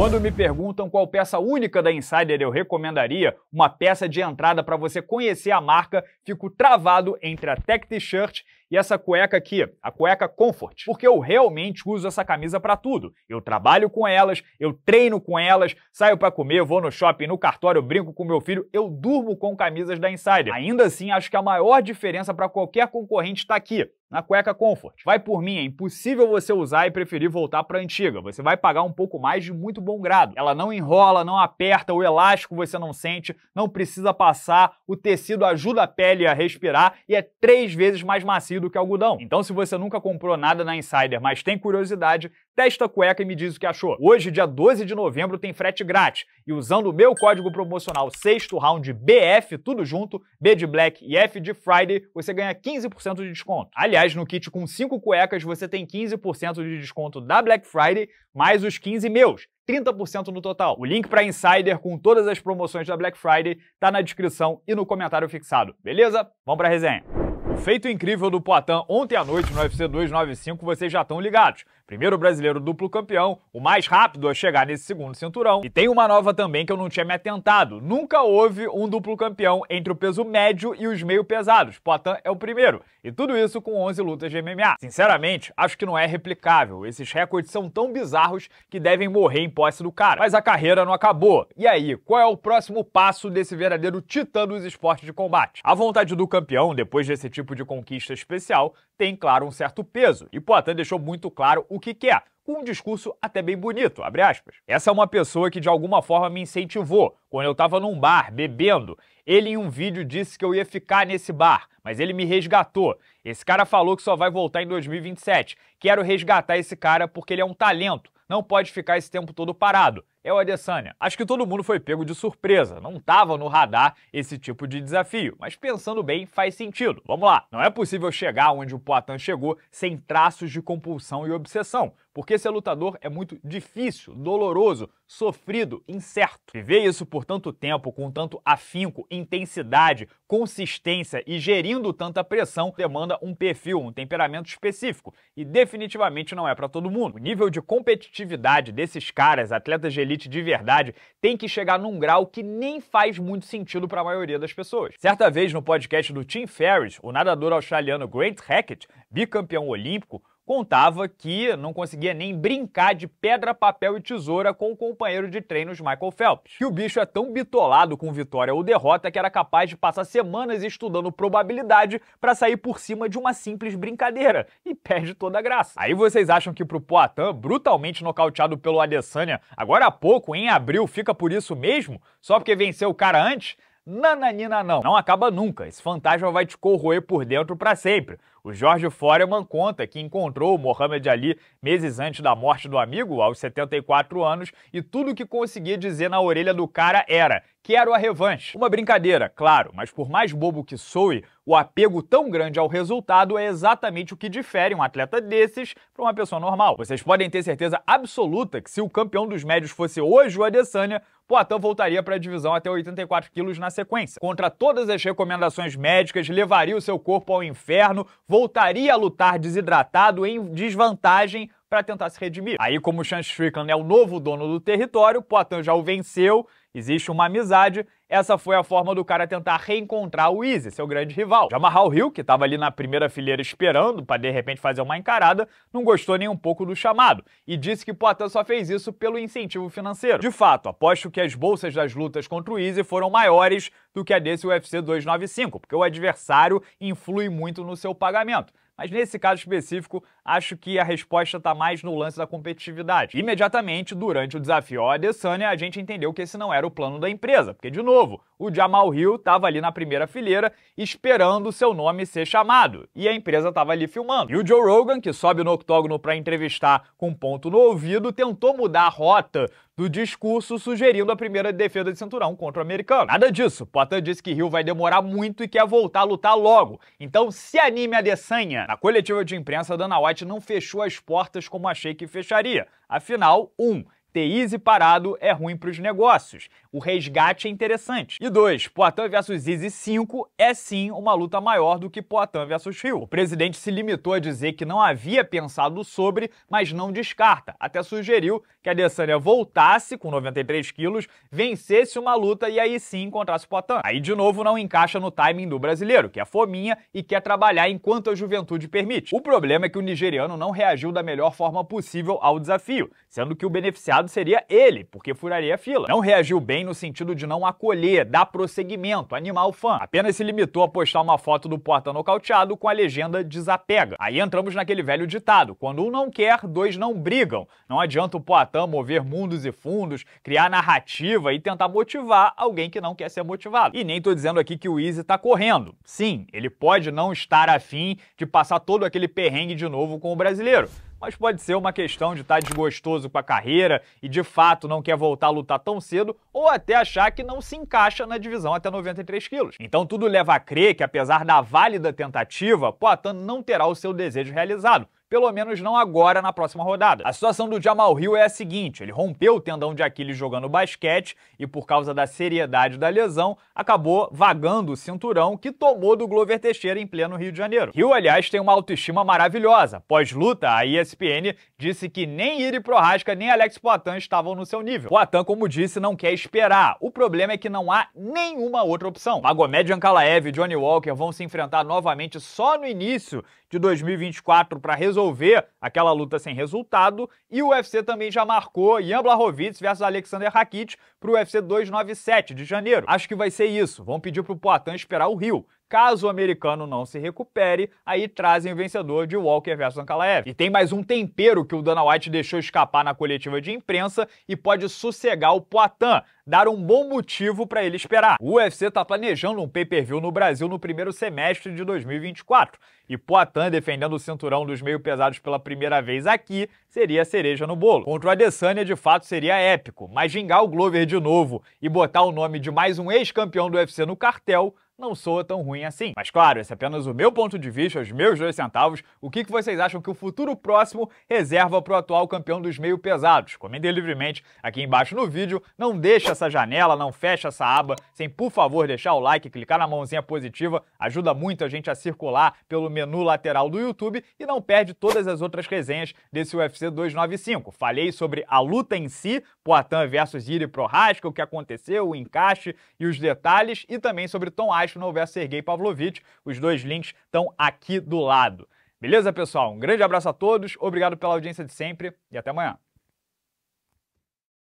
Quando me perguntam qual peça única da Insider eu recomendaria, uma peça de entrada para você conhecer a marca, fico travado entre a Tech T-shirt e essa cueca aqui, a cueca Comfort, porque eu realmente uso essa camisa para tudo. Eu trabalho com elas, eu treino com elas, saio para comer, vou no shopping, no cartório, brinco com meu filho, eu durmo com camisas da Insider. Ainda assim, acho que a maior diferença para qualquer concorrente está aqui na cueca Comfort. Vai por mim, é impossível você usar e preferir voltar para a antiga. Você vai pagar um pouco mais de muito bom grado. Ela não enrola, não aperta, o elástico você não sente, não precisa passar, o tecido ajuda a pele a respirar e é três vezes mais macio do que algodão. Então, se você nunca comprou nada na Insider, mas tem curiosidade, testa a cueca e me diz o que achou. Hoje, dia 12 de novembro, tem frete grátis. E usando o meu código promocional sexto round BF, tudo junto, B de Black e F de Friday, você ganha 15% de desconto. Aliás, no kit com 5 cuecas, você tem 15% de desconto da Black Friday, mais os 15 meus. 30% no total. O link para Insider com todas as promoções da Black Friday tá na descrição e no comentário fixado. Beleza? Vamos para a resenha. O feito incrível do Poitin ontem à noite no UFC 295 vocês já estão ligados. Primeiro brasileiro duplo campeão, o mais rápido a chegar nesse segundo cinturão. E tem uma nova também que eu não tinha me atentado. Nunca houve um duplo campeão entre o peso médio e os meio pesados. Poitin é o primeiro. E tudo isso com 11 lutas de MMA. Sinceramente, acho que não é replicável. Esses recordes são tão bizarros que devem morrer em posse do cara. Mas a carreira não acabou. E aí, qual é o próximo passo desse verdadeiro titã dos esportes de combate? A vontade do campeão, depois desse tipo tipo de conquista especial tem, claro, um certo peso, e Poitin deixou muito claro o que quer, com um discurso até bem bonito, abre aspas. Essa é uma pessoa que de alguma forma me incentivou. Quando eu estava num bar, bebendo, ele em um vídeo disse que eu ia ficar nesse bar, mas ele me resgatou. Esse cara falou que só vai voltar em 2027. Quero resgatar esse cara porque ele é um talento. Não pode ficar esse tempo todo parado. É o Adesanya. Acho que todo mundo foi pego de surpresa. Não estava no radar esse tipo de desafio. Mas pensando bem, faz sentido. Vamos lá. Não é possível chegar onde o Poitin chegou sem traços de compulsão e obsessão. Porque ser lutador é muito difícil, doloroso, sofrido, incerto. Viver isso por tanto tempo, com tanto afinco, intensidade, consistência e gerir engolindo tanta pressão demanda um perfil, um temperamento específico e definitivamente não é para todo mundo. O nível de competitividade desses caras, atletas de elite de verdade, tem que chegar num grau que nem faz muito sentido para a maioria das pessoas. Certa vez no podcast do Tim Ferriss, o nadador australiano Grant Hackett, bicampeão olímpico, contava que não conseguia nem brincar de pedra, papel e tesoura com o companheiro de treinos Michael Phelps. Que o bicho é tão bitolado com vitória ou derrota que era capaz de passar semanas estudando probabilidade para sair por cima de uma simples brincadeira e perde toda a graça. Aí vocês acham que pro Poatan, brutalmente nocauteado pelo Adesanya agora há pouco, em abril, fica por isso mesmo? Só porque venceu o cara antes? Nananina não, não acaba nunca. Esse fantasma vai te corroer por dentro para sempre. O Jorge Foreman conta que encontrou o Mohamed Ali meses antes da morte do amigo, aos 74 anos, e tudo que conseguia dizer na orelha do cara era: quero a revanche. Uma brincadeira, claro, mas por mais bobo que soe, o apego tão grande ao resultado é exatamente o que difere um atleta desses para uma pessoa normal. Vocês podem ter certeza absoluta que se o campeão dos médios fosse hoje o Adesanya, Poitin voltaria para a divisão até 84 quilos na sequência. Contra todas as recomendações médicas, levaria o seu corpo ao inferno, voltaria a lutar desidratado em desvantagem para tentar se redimir. Aí, como o Sean Strickland é o novo dono do território, Poitin já o venceu, existe uma amizade essa foi a forma do cara tentar reencontrar o Easy, seu grande rival. Jamarral Hill, que estava ali na primeira fileira esperando para de repente fazer uma encarada, não gostou nem um pouco do chamado e disse que Poitin só fez isso pelo incentivo financeiro. De fato, aposto que as bolsas das lutas contra o Easy foram maiores do que a desse UFC 295, porque o adversário influi muito no seu pagamento. Mas nesse caso específico, acho que a resposta está mais no lance da competitividade. Imediatamente, durante o desafio ao Adesanya, a gente entendeu que esse não era o plano da empresa, porque, de novo, o Jamal Hill estava ali na primeira fileira esperando o seu nome ser chamado, e a empresa estava ali filmando. E o Joe Rogan, que sobe no octógono para entrevistar com um ponto no ouvido, tentou mudar a rota do discurso sugerindo a primeira defesa de cinturão contra o americano. Nada disso. Potan disse que Hill vai demorar muito e quer voltar a lutar logo. Então se anime a Desanha. Na coletiva de imprensa, Dana White não fechou as portas como achei que fecharia. Afinal, um, ter parado é ruim para os negócios. O resgate é interessante. E dois, Poitin versus Easy 5 é sim uma luta maior do que Poitin versus Hill. O presidente se limitou a dizer que não havia pensado sobre, mas não descarta. Até sugeriu que a Adesanya voltasse com 93 quilos, vencesse uma luta e aí sim encontrasse Poitin. Aí de novo não encaixa no timing do brasileiro, que é fominha e quer trabalhar enquanto a juventude permite. O problema é que o nigeriano não reagiu da melhor forma possível ao desafio, sendo que o beneficiado errado seria ele, porque furaria a fila. Não reagiu bem no sentido de não acolher, dar prosseguimento, animar o fã. Apenas se limitou a postar uma foto do porta nocauteado com a legenda desapega. Aí entramos naquele velho ditado: quando um não quer, dois não brigam. Não adianta o Poitin mover mundos e fundos, criar narrativa e tentar motivar alguém que não quer ser motivado. E nem tô dizendo aqui que o Easy tá correndo. Sim, ele pode não estar afim de passar todo aquele perrengue de novo com o brasileiro mas pode ser uma questão de estar tá desgostoso com a carreira e de fato não quer voltar a lutar tão cedo ou até achar que não se encaixa na divisão até 93 quilos. Então tudo leva a crer que apesar da válida tentativa, Poatan não terá o seu desejo realizado, pelo menos não agora na próxima rodada. A situação do Jamal Hill é a seguinte: ele rompeu o tendão de Aquiles jogando basquete e, por causa da seriedade da lesão, acabou vagando o cinturão que tomou do Glover Teixeira em pleno Rio de Janeiro. Hill, aliás, tem uma autoestima maravilhosa. Pós-luta, a ESPN disse que nem Iri Prohaska nem Alex Poitin estavam no seu nível. Poitin, como disse, não quer esperar. O problema é que não há nenhuma outra opção. Magomed Ankalaev e Johnny Walker vão se enfrentar novamente só no início de 2024 para resolver resolver aquela luta sem resultado. E o UFC também já marcou Jan Blachowicz versus Alexander Rakic para o UFC 297 de janeiro. Acho que vai ser isso. Vão pedir para o Poitin esperar o Rio. Caso o americano não se recupere, aí trazem o vencedor de Walker vs Ankalaev. E tem mais um tempero que o Dana White deixou escapar na coletiva de imprensa e pode sossegar o Poitin, dar um bom motivo para ele esperar. O UFC está planejando um pay-per-view no Brasil no primeiro semestre de 2024 e Poitin defendendo o cinturão dos meio pesados pela primeira vez aqui seria a cereja no bolo. Contra o Adesanya, de fato, seria épico, mas gingar o Glover de novo e botar o nome de mais um ex-campeão do UFC no cartel não soa tão ruim assim. Mas claro, esse é apenas o meu ponto de vista, os meus dois centavos. O que, vocês acham que o futuro próximo reserva para o atual campeão dos meio pesados? Comentem livremente aqui embaixo no vídeo. Não deixa essa janela, não fecha essa aba sem, por favor, deixar o like, clicar na mãozinha positiva. Ajuda muito a gente a circular pelo menu lateral do YouTube e não perde todas as outras resenhas desse UFC 295. Falei sobre a luta em si, Poatan versus Iri Prohaska, o que aconteceu, o encaixe e os detalhes, e também sobre Tom Ash Castro, não houver Sergei Pavlovich. Os dois links estão aqui do lado. Beleza, pessoal? Um grande abraço a todos, obrigado pela audiência de sempre e até amanhã.